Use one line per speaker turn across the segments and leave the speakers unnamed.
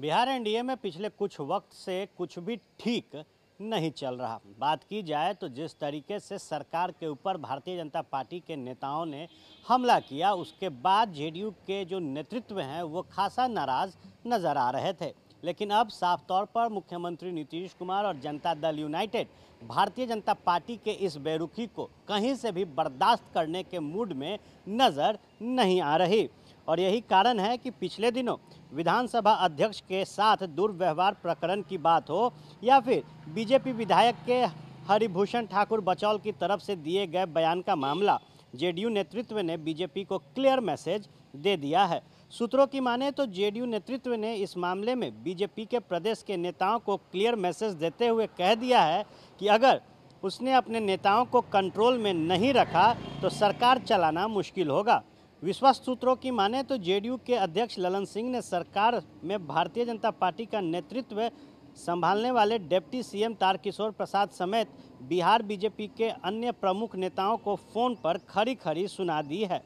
Bihar NDA में पिछले कुछ वक्त से कुछ भी ठीक नहीं चल रहा बात की जाए तो जिस तरीके से सरकार के ऊपर भारतीय जनता पार्टी के नेताओं ने हमला किया उसके बाद जेडीयू के जो नेतृत्व हैं वो खासा नाराज़ नज़र आ रहे थे लेकिन अब साफ तौर पर मुख्यमंत्री नीतीश कुमार और जनता दल यूनाइटेड भारतीय जनता पार्टी के इस बेरुखी को कहीं से भी बर्दाश्त करने के मूड में नज़र नहीं आ रही और यही कारण है कि पिछले दिनों विधानसभा अध्यक्ष के साथ दुर्व्यवहार प्रकरण की बात हो या फिर बीजेपी विधायक के हरिभूषण ठाकुर बचौल की तरफ से दिए गए बयान का मामला जेडीयू नेतृत्व ने बीजेपी को क्लियर मैसेज दे दिया है सूत्रों की माने तो जेडीयू नेतृत्व ने इस मामले में बीजेपी के प्रदेश के नेताओं को क्लियर मैसेज देते हुए कह दिया है कि अगर उसने अपने नेताओं को कंट्रोल में नहीं रखा तो सरकार चलाना मुश्किल होगा विश्वास सूत्रों की माने तो जेडीयू के अध्यक्ष ललन सिंह ने सरकार में भारतीय जनता पार्टी का नेतृत्व संभालने वाले डिप्टी सीएम तारकिशोर प्रसाद समेत बिहार बीजेपी के अन्य प्रमुख नेताओं को फ़ोन पर खरी खरी सुना दी है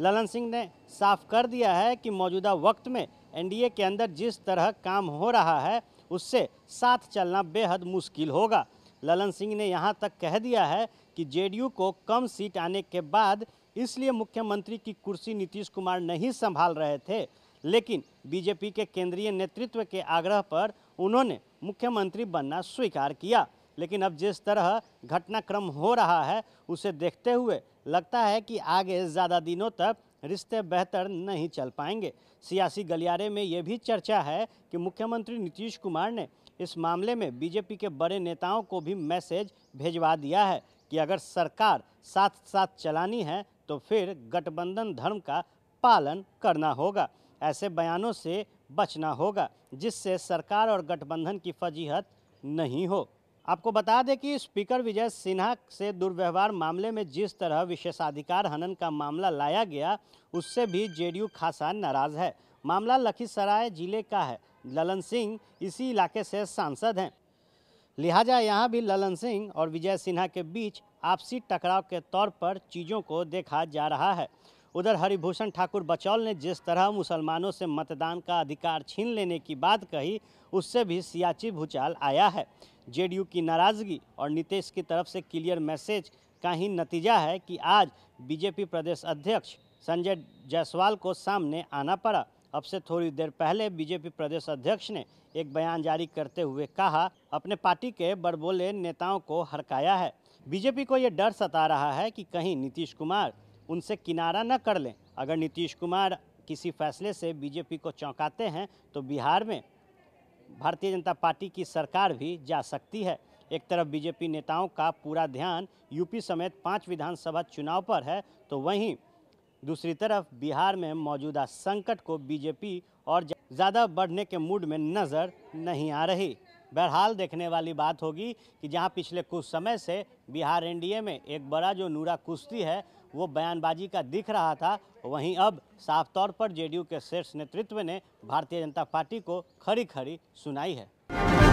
ललन सिंह ने साफ कर दिया है कि मौजूदा वक्त में एनडीए के अंदर जिस तरह काम हो रहा है उससे साथ चलना बेहद मुश्किल होगा ललन सिंह ने यहाँ तक कह दिया है कि जेडीयू को कम सीट आने के बाद इसलिए मुख्यमंत्री की कुर्सी नीतीश कुमार नहीं संभाल रहे थे लेकिन बीजेपी के केंद्रीय नेतृत्व के आग्रह पर उन्होंने मुख्यमंत्री बनना स्वीकार किया लेकिन अब जिस तरह घटनाक्रम हो रहा है उसे देखते हुए लगता है कि आगे ज़्यादा दिनों तक रिश्ते बेहतर नहीं चल पाएंगे सियासी गलियारे में ये भी चर्चा है कि मुख्यमंत्री नीतीश कुमार ने इस मामले में बीजेपी के बड़े नेताओं को भी मैसेज भेजवा दिया है कि अगर सरकार साथ साथ चलानी है तो फिर गठबंधन धर्म का पालन करना होगा ऐसे बयानों से बचना होगा जिससे सरकार और गठबंधन की फजीहत नहीं हो आपको बता दें कि स्पीकर विजय सिन्हा से दुर्व्यवहार मामले में जिस तरह विशेषाधिकार हनन का मामला लाया गया उससे भी जेडीयू खासा नाराज है मामला लखीसराय जिले का है ललन सिंह इसी इलाके से सांसद हैं लिहाजा यहाँ भी ललन सिंह और विजय सिन्हा के बीच आपसी टकराव के तौर पर चीज़ों को देखा जा रहा है उधर हरिभूषण ठाकुर बचौल ने जिस तरह मुसलमानों से मतदान का अधिकार छीन लेने की बात कही उससे भी सियाची भूचाल आया है जेडीयू की नाराज़गी और नीतीश की तरफ से क्लियर मैसेज का ही नतीजा है कि आज बीजेपी प्रदेश अध्यक्ष संजय जायसवाल को सामने आना पड़ा अब से थोड़ी देर पहले बीजेपी प्रदेश अध्यक्ष ने एक बयान जारी करते हुए कहा अपने पार्टी के बड़बोले नेताओं को हड़काया है बीजेपी को ये डर सता रहा है कि कहीं नीतीश कुमार उनसे किनारा न कर लें अगर नीतीश कुमार किसी फैसले से बीजेपी को चौंकाते हैं तो बिहार में भारतीय जनता पार्टी की सरकार भी जा सकती है एक तरफ बीजेपी नेताओं का पूरा ध्यान यूपी समेत पांच विधानसभा चुनाव पर है तो वहीं दूसरी तरफ बिहार में मौजूदा संकट को बीजेपी और ज़्यादा बढ़ने के मूड में नज़र नहीं आ रही बहरहाल देखने वाली बात होगी कि जहां पिछले कुछ समय से बिहार एनडीए में एक बड़ा जो नूरा कुश्ती है वो बयानबाजी का दिख रहा था वहीं अब साफ तौर पर जेडीयू के शीर्ष नेतृत्व ने भारतीय जनता पार्टी को खरी खरी सुनाई है